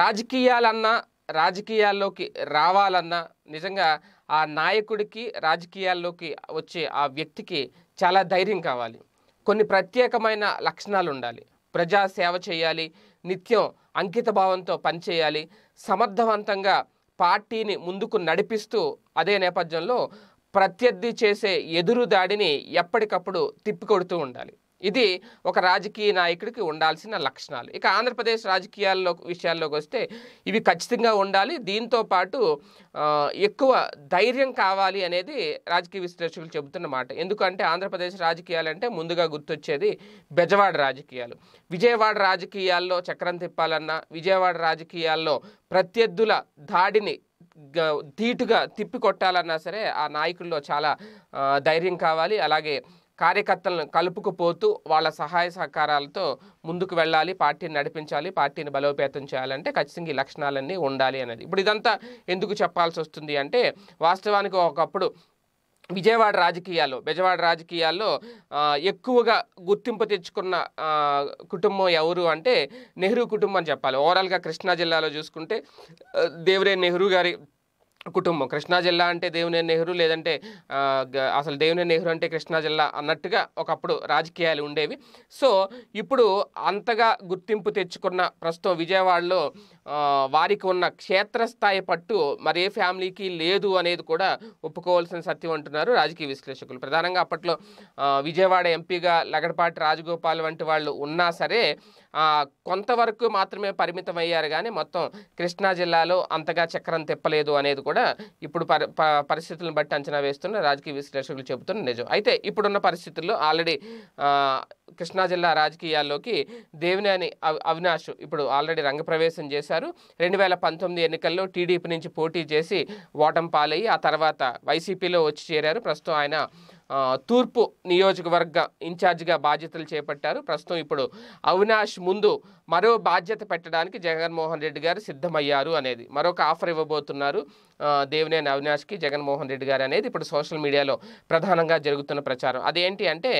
రాజకీయాలన్నా రాజకీయాల్లోకి రావాలన్నా నిజంగా ఆ నాయకుడికి రాజకీయాల్లోకి వచ్చే ఆ వ్యక్తికి చాలా ధైర్యం కావాలి కొన్ని ప్రత్యేకమైన లక్షణాలు ఉండాలి ప్రజా సేవ చేయాలి నిత్యం అంకిత భావంతో పనిచేయాలి సమర్థవంతంగా పార్టీని ముందుకు నడిపిస్తూ అదే నేపథ్యంలో ప్రత్యర్థి చేసే ఎదురు దాడిని ఎప్పటికప్పుడు తిప్పికొడుతూ ఉండాలి ఇది ఒక రాజకీయ నాయకుడికి ఉండాల్సిన లక్షణాలు ఇక ఆంధ్రప్రదేశ్ రాజకీయాల్లో విషయాల్లోకి వస్తే ఇవి ఖచ్చితంగా ఉండాలి దీంతో పాటు ఎక్కువ ధైర్యం కావాలి అనేది రాజకీయ విశ్లేషకులు చెబుతున్న మాట ఎందుకంటే ఆంధ్రప్రదేశ్ రాజకీయాలు అంటే ముందుగా గుర్తొచ్చేది బెజవాడ రాజకీయాలు విజయవాడ రాజకీయాల్లో చక్రం తిప్పాలన్నా విజయవాడ రాజకీయాల్లో ప్రత్యర్థుల దాడిని ధీటుగా తిప్పికొట్టాలన్నా సరే ఆ నాయకుల్లో చాలా ధైర్యం కావాలి అలాగే కార్యకర్తలను కలుపుకుపోతూ వాళ్ళ సహాయ సహకారాలతో ముందుకు వెళ్ళాలి పార్టీని నడిపించాలి పార్టీని బలోపేతం చేయాలంటే ఖచ్చితంగా ఈ లక్షణాలన్నీ ఉండాలి అనేది ఇప్పుడు ఇదంతా ఎందుకు చెప్పాల్సి వస్తుంది అంటే వాస్తవానికి ఒకప్పుడు విజయవాడ రాజకీయాలు విజయవాడ రాజకీయాల్లో ఎక్కువగా గుర్తింపు తెచ్చుకున్న కుటుంబం ఎవరు అంటే నెహ్రూ కుటుంబం అని చెప్పాలి ఓవరాల్గా కృష్ణా జిల్లాలో చూసుకుంటే దేవరే నెహ్రూ గారి కుటుంబం కృష్ణా జిల్లా అంటే దేవినేని నెహ్రూ లేదంటే అసలు దేవినేని నెహ్రూ అంటే కృష్ణా జిల్లా అన్నట్టుగా ఒకప్పుడు రాజకీయాలు ఉండేవి సో ఇప్పుడు అంతగా గుర్తింపు తెచ్చుకున్న ప్రస్తుతం విజయవాడలో వారికి ఉన్న క్షేత్రస్థాయి పట్టు మరే ఫ్యామిలీకి లేదు అనేది కూడా ఒప్పుకోవాల్సిన సత్యం అంటున్నారు రాజకీయ విశ్లేషకులు ప్రధానంగా అప్పట్లో విజయవాడ ఎంపీగా లగడపాటి రాజగోపాల్ వంటి వాళ్ళు ఉన్నా సరే కొంతవరకు మాత్రమే పరిమితం అయ్యారు కానీ మొత్తం కృష్ణా జిల్లాలో అంతగా చక్రం తిప్పలేదు అనేది కూడా ఇప్పుడు పరిస్థితులను బట్టి అంచనా వేస్తున్న రాజకీయ విశ్లేషకులు చెబుతున్న నిజం అయితే ఇప్పుడున్న పరిస్థితుల్లో ఆల్రెడీ కృష్ణా జిల్లా రాజకీయాల్లోకి దేవినేని అవినాష్ ఇప్పుడు ఆల్రెడీ రంగప్రవేశం చేశారు రెండు వేల పంతొమ్మిది ఎన్నికల్లో టీడీపీ నుంచి పోటీ చేసి ఓటం పాలయ్యి ఆ తర్వాత వైసీపీలో వచ్చి చేరారు ప్రస్తుతం ఆయన తూర్పు నియోజకవర్గ ఇన్ఛార్జిగా బాధ్యతలు చేపట్టారు ప్రస్తుతం ఇప్పుడు అవినాష్ ముందు మరో బాధ్యత పెట్టడానికి జగన్మోహన్ రెడ్డి గారు సిద్ధమయ్యారు అనేది మరొక ఆఫర్ ఇవ్వబోతున్నారు దేవినేని అవినాష్కి జగన్మోహన్ రెడ్డి గారు అనేది ఇప్పుడు సోషల్ మీడియాలో ప్రధానంగా జరుగుతున్న ప్రచారం అదేంటి అంటే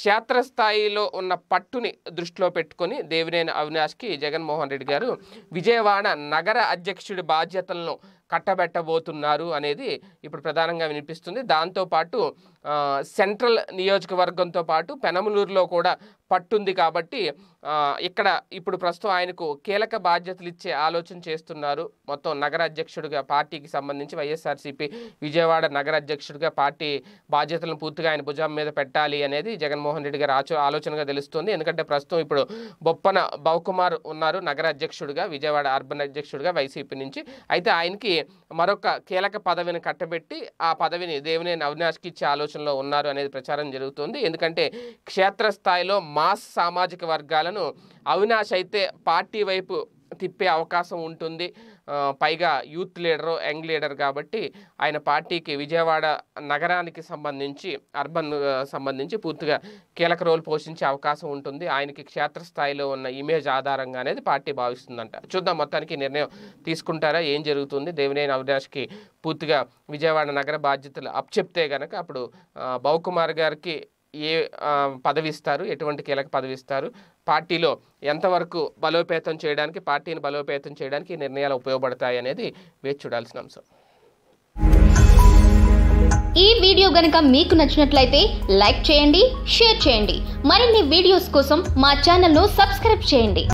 క్షేత్రస్థాయిలో ఉన్న పట్టుని దృష్టిలో పెట్టుకొని దేవినేని అవినాష్కి జగన్మోహన్ రెడ్డి గారు విజయవాడ నగర అధ్యక్షుడి బాధ్యతలను కట్టబెట్టబోతున్నారు అనేది ఇప్పుడు ప్రధానంగా వినిపిస్తుంది దాంతోపాటు సెంట్రల్ నియోజకవర్గంతో పాటు పెనమలూరులో కూడా పట్టుంది కాబట్టి ఇక్కడ ఇప్పుడు ప్రస్తుతం ఆయనకు కీలక బాధ్యతలు ఇచ్చే ఆలోచన చేస్తున్నారు మొత్తం నగర అధ్యక్షుడిగా పార్టీకి సంబంధించి వైఎస్ఆర్సీపీ విజయవాడ నగర అధ్యక్షుడిగా పార్టీ బాధ్యతలను పూర్తిగా ఆయన భుజం మీద పెట్టాలి అనేది జగన్మోహన్ రెడ్డి గారు ఆచో ఆలోచనగా తెలుస్తుంది ఎందుకంటే ప్రస్తుతం ఇప్పుడు బొప్పన బౌకుమార్ ఉన్నారు నగర అధ్యక్షుడిగా విజయవాడ అర్బన్ అధ్యక్షుడిగా వైసీపీ నుంచి అయితే ఆయనకి మరొక కీలక పదవిని కట్టబెట్టి ఆ పదవిని దేవినేని అవినాష్కి ఇచ్చే ఆలోచన పొజిషన్లో ఉన్నారు అనేది ప్రచారం జరుగుతుంది ఎందుకంటే క్షేత్రస్థాయిలో మాస్ సామాజిక వర్గాలను అవినాష్ అయితే పార్టీ వైపు తిప్పే అవకాశం ఉంటుంది పైగా యూత్ లీడరు యంగ్ లీడర్ కాబట్టి ఆయన పార్టీకి విజయవాడ నగరానికి సంబంధించి అర్బన్ సంబంధించి పూర్తిగా కీలక రోల్ పోషించే అవకాశం ఉంటుంది ఆయనకి క్షేత్రస్థాయిలో ఉన్న ఇమేజ్ ఆధారంగా అనేది పార్టీ భావిస్తుందంట చూద్దాం మొత్తానికి నిర్ణయం తీసుకుంటారా ఏం జరుగుతుంది దేవినేని అవినాష్కి పూర్తిగా విజయవాడ నగర బాధ్యతలు అప్చెప్తే గనక అప్పుడు బౌకుమార్ గారికి ఏ పదవి ఇస్తారు ఎటువంటి కీలక పదవి ఇస్తారు పార్టీలో ఎంతవరకు బలోపేతం చేయడానికి పార్టీని బలోపేతం చేయడానికి నిర్ణయాలు ఉపయోగపడతాయి అనేది వేచి చూడాల్సిన అంశం ఈ వీడియో గనక మీకు నచ్చినట్లయితే లైక్ చేయండి షేర్ చేయండి మరిన్ని వీడియోస్ కోసం మా ఛానల్ను సబ్స్క్రైబ్ చేయండి